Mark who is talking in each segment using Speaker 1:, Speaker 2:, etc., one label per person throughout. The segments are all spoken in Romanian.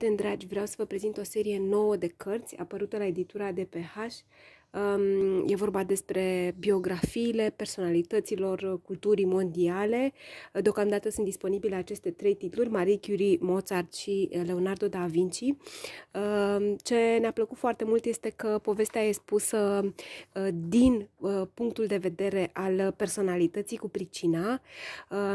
Speaker 1: prieteni dragi, vreau să vă prezint o serie nouă de cărți apărută la editura DPH E vorba despre biografiile personalităților culturii mondiale. Deocamdată sunt disponibile aceste trei titluri, Marie Curie, Mozart și eh, Leonardo da Vinci. Ce ne-a plăcut foarte mult este că povestea e spusă eh, din eh, punctul de vedere al personalității cu pricina.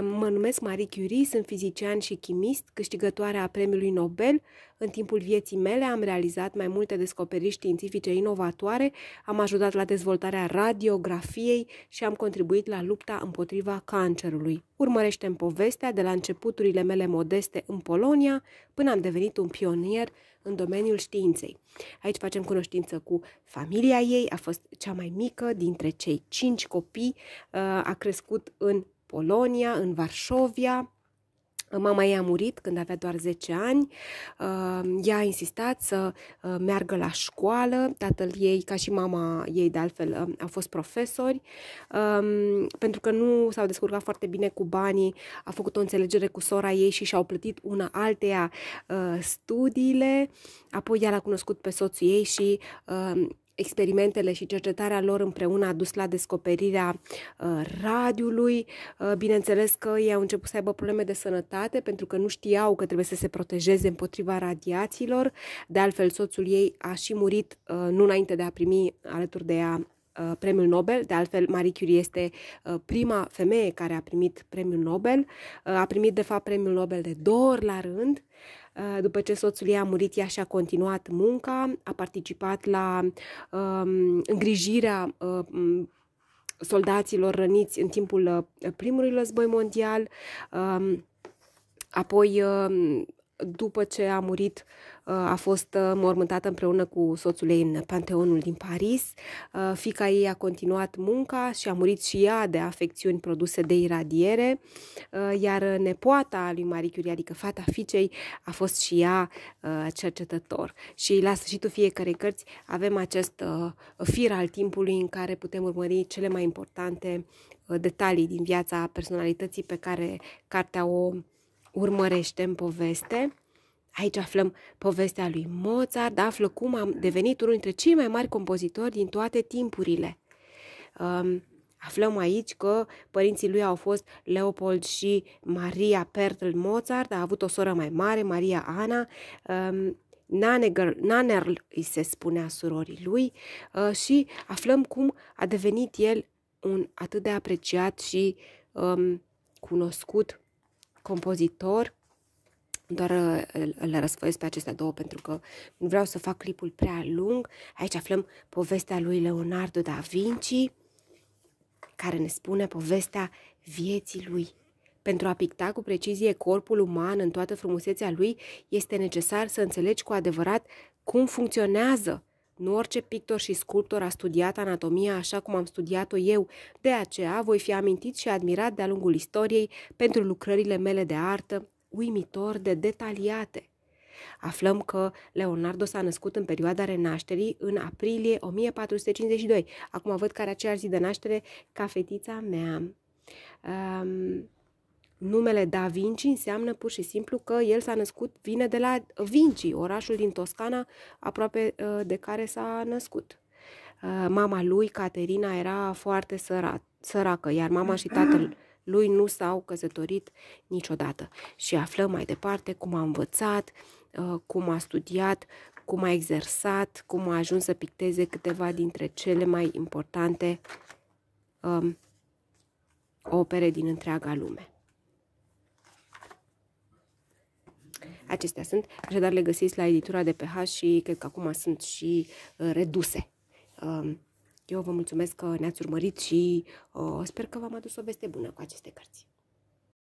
Speaker 1: Mă numesc Marie Curie, sunt fizician și chimist, câștigătoarea premiului Nobel, în timpul vieții mele am realizat mai multe descoperiri științifice inovatoare, am ajutat la dezvoltarea radiografiei și am contribuit la lupta împotriva cancerului. urmărește în povestea de la începuturile mele modeste în Polonia până am devenit un pionier în domeniul științei. Aici facem cunoștință cu familia ei, a fost cea mai mică dintre cei cinci copii, uh, a crescut în Polonia, în Varșovia, Mama ei a murit când avea doar 10 ani. Ehm, ea a insistat să ehm, meargă la școală. Tatăl ei, ca și mama ei, de altfel, ehm, au fost profesori. Pentru că nu s-au descurcat foarte bine cu banii, a făcut o înțelegere cu sora ei și și-au plătit una alteia studiile. Apoi ea l-a cunoscut pe soțul ei și experimentele și cercetarea lor împreună a dus la descoperirea uh, radiului. Uh, bineînțeles că ei au început să aibă probleme de sănătate pentru că nu știau că trebuie să se protejeze împotriva radiațiilor. De altfel, soțul ei a și murit uh, nu înainte de a primi alături de ea Uh, premiul Nobel, de altfel Marie Curie este uh, prima femeie care a primit premiul Nobel, uh, a primit de fapt premiul Nobel de două ori la rând, după ce soțul ei a murit, ea și-a continuat munca, a participat la um, îngrijirea um, soldaților răniți în timpul primului război mondial, um, apoi um, după ce a murit, uh, a fost uh, mormântată împreună cu soțul ei în Panteonul din Paris. Uh, fica ei a continuat munca și a murit și ea de afecțiuni produse de iradiere, iar nepoata lui Marie Curie, adică fata fiicei, a fost și ea cercetător. Și la sfârșitul fiecărei cărți avem acest fir al timpului în care putem urmări cele mai importante detalii din viața personalității pe care cartea o urmărește în poveste. Aici aflăm povestea lui Mozart, află cum am devenit unul dintre cei mai mari compozitori din toate timpurile. Um, aflăm aici că părinții lui au fost Leopold și Maria Pertl Mozart, a avut o soră mai mare, Maria Ana, um, Nanegr, Nanerl îi se spunea surorii lui uh, și aflăm cum a devenit el un atât de apreciat și um, cunoscut compozitor, doar uh, le răsfăiesc pe acestea două pentru că nu vreau să fac clipul prea lung. Aici aflăm povestea lui Leonardo da Vinci, care ne spune povestea vieții lui. Pentru a picta cu precizie corpul uman în toată frumusețea lui, este necesar să înțelegi cu adevărat cum funcționează nu orice pictor și sculptor a studiat anatomia așa cum am studiat-o eu, de aceea voi fi amintit și admirat de-a lungul istoriei pentru lucrările mele de artă, uimitor de detaliate. Aflăm că Leonardo s-a născut în perioada renașterii în aprilie 1452. Acum văd care aceeași zi de naștere ca fetița mea. Um, Numele Da Vinci înseamnă pur și simplu că el s-a născut, vine de la Vinci, orașul din Toscana, aproape ă, de care s-a născut. Ă, mama lui, Caterina, era foarte săracă, iar mama și tatăl lui nu s-au căsătorit niciodată. Și aflăm mai departe cum a învățat, ă, cum a studiat, cum a exersat, cum a ajuns să picteze câteva dintre cele mai importante um, opere din întreaga lume. Acestea sunt, așadar le găsiți la editura de PH și cred că acum sunt și uh, reduse. Um, eu vă mulțumesc că ne-ați urmărit și uh, sper că v-am adus o veste bună cu aceste cărți.